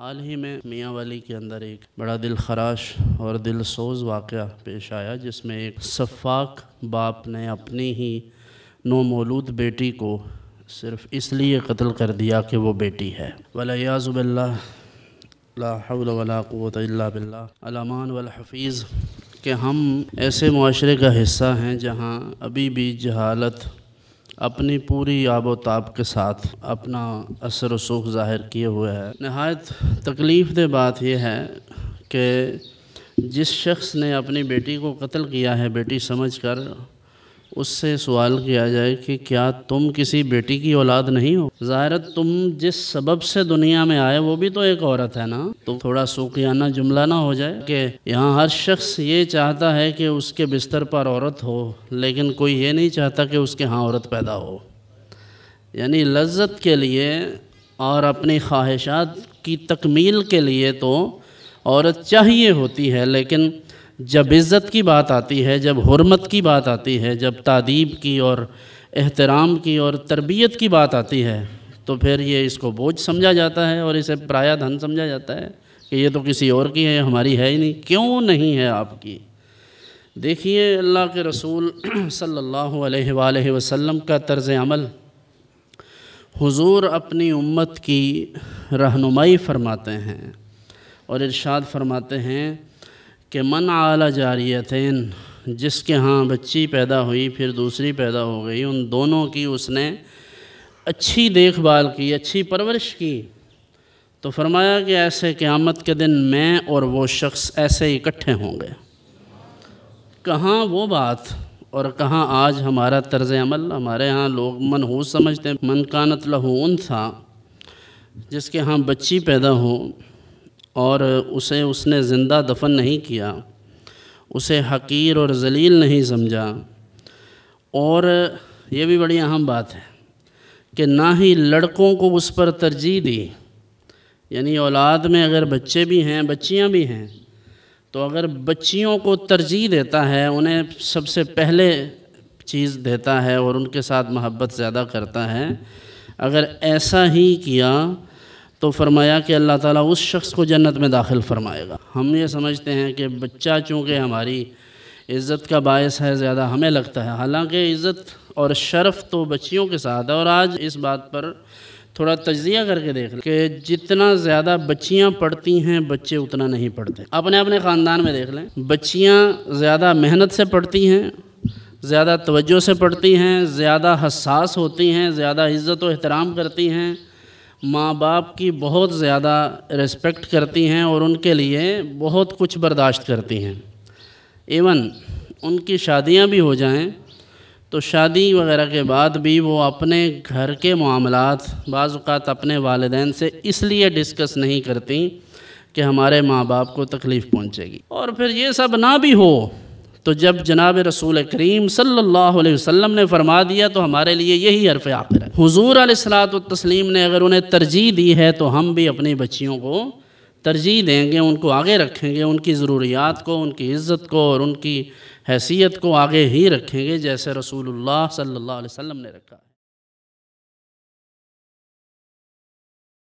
हाल ही में मियाँ वाली के अंदर एक बड़ा दिल खराश और दिल सोज वाक़ पेश आया जिसमें एक शफाक बाप ने अपनी ही नोमौलूद बेटी को सिर्फ इसलिए कत्ल कर दिया कि वो बेटी है वलियाज़ुबल्ला बिल्ला अलामान हम ऐसे माशरे का हिस्सा हैं जहाँ अभी भी जहालत अपनी पूरी आबोताब के साथ अपना असर वसूख ज़ाहिर किए हुए है नहायत तकलीफ़ दे बात यह है कि जिस शख्स ने अपनी बेटी को कत्ल किया है बेटी समझ कर उससे सवाल किया जाए कि क्या तुम किसी बेटी की औलाद नहीं हो ज़ाहिर तुम जिस सबब से दुनिया में आए वो भी तो एक औरत है ना तो थोड़ा सूखियाना जुमला ना हो जाए कि यहाँ हर शख्स ये चाहता है कि उसके बिस्तर पर औरत हो लेकिन कोई ये नहीं चाहता कि उसके यहाँ औरत पैदा हो यानी लज्जत के लिए और अपनी ख्वाहिशात की तकमील के लिए तो औरत चाहिए होती है लेकिन जब इज़्ज़त की बात आती है जब हरमत की बात आती है जब तादीब की और एहतराम की और तरबियत की बात आती है तो फिर ये इसको बोझ समझा जाता है और इसे प्रायः धन समझा जाता है कि ये तो किसी और की है हमारी है ही नहीं क्यों नहीं है आपकी देखिए अल्लाह के रसूल सल्लल्लाहु अलैहि वसल्लम का तर्ज़ अमल हुजूर अपनी उम्मत की रहनुमाई फरमाते हैं और इरशाद फरमाते हैं कि मन आला जारियतन जिसके यहाँ बच्ची पैदा हुई फिर दूसरी पैदा हो गई उन दोनों की उसने अच्छी देखभाल की अच्छी परवरिश की तो फरमाया कि ऐसे क़्यामत के दिन मैं और वो शख्स ऐसे इकट्ठे होंगे कहाँ वो बात और कहाँ आज हमारा तर्ज अमल हमारे यहाँ लोग मनहूस समझते कानत लहू उन था जिसके यहाँ बच्ची पैदा हो और उसे उसने ज़िंदा दफन नहीं किया उसे हकीर और जलील नहीं समझा और ये भी बड़ी अहम बात है कि ना ही लड़कों को उस पर तरजीह दी यानी औलाद में अगर बच्चे भी हैं बच्चियां भी हैं तो अगर बच्चियों को तरजीह देता है उन्हें सबसे पहले चीज़ देता है और उनके साथ मोहब्बत ज़्यादा करता है अगर ऐसा ही किया तो फरमाया कि अल्लाह ताला उस शख्स को जन्नत में दाखिल फरमाएगा हम ये समझते हैं कि बच्चा चूँकि हमारी इज़्ज़त का बायस है ज़्यादा हमें लगता है हालांकि इज़्ज़त और शर्फ तो बच्चियों के साथ है और आज इस बात पर थोड़ा तजिया करके देख लें कि जितना ज़्यादा बच्चियाँ पढ़ती हैं बच्चे उतना नहीं पढ़ते अपने अपने ख़ानदान में देख लें बच्चियाँ ज़्यादा मेहनत से पढ़ती हैं ज़्यादा तवज्जो से पढ़ती हैं ज़्यादा हसास होती हैं ज़्यादा इज़्ज़त और एहतराम करती हैं माँ बाप की बहुत ज़्यादा रिस्पेक्ट करती हैं और उनके लिए बहुत कुछ बर्दाश्त करती हैं इवन उनकी शादियाँ भी हो जाएं तो शादी वगैरह के बाद भी वो अपने घर के मामला बाज़ात अपने वालदेन से इसलिए डिस्कस नहीं करती कि हमारे माँ बाप को तकलीफ़ पहुँचेगी और फिर ये सब ना भी हो तो जब जनाब रसूल करीम सल्लल्लाहु अलैहि वसल्लम ने फरमा दिया तो हमारे लिए यही हरफ आखिर है हुजूर सलात तस्लीम ने अगर उन्हें तरजीह दी है तो हम भी अपनी बच्चियों को तरजीह देंगे उनको आगे रखेंगे उनकी ज़रूरियात को उनकी इज़्ज़त को और उनकी हैसियत को आगे ही रखेंगे जैसे रसूलुल्लाह सल्लल्लाहु अलैहि वसल्लम ने रखा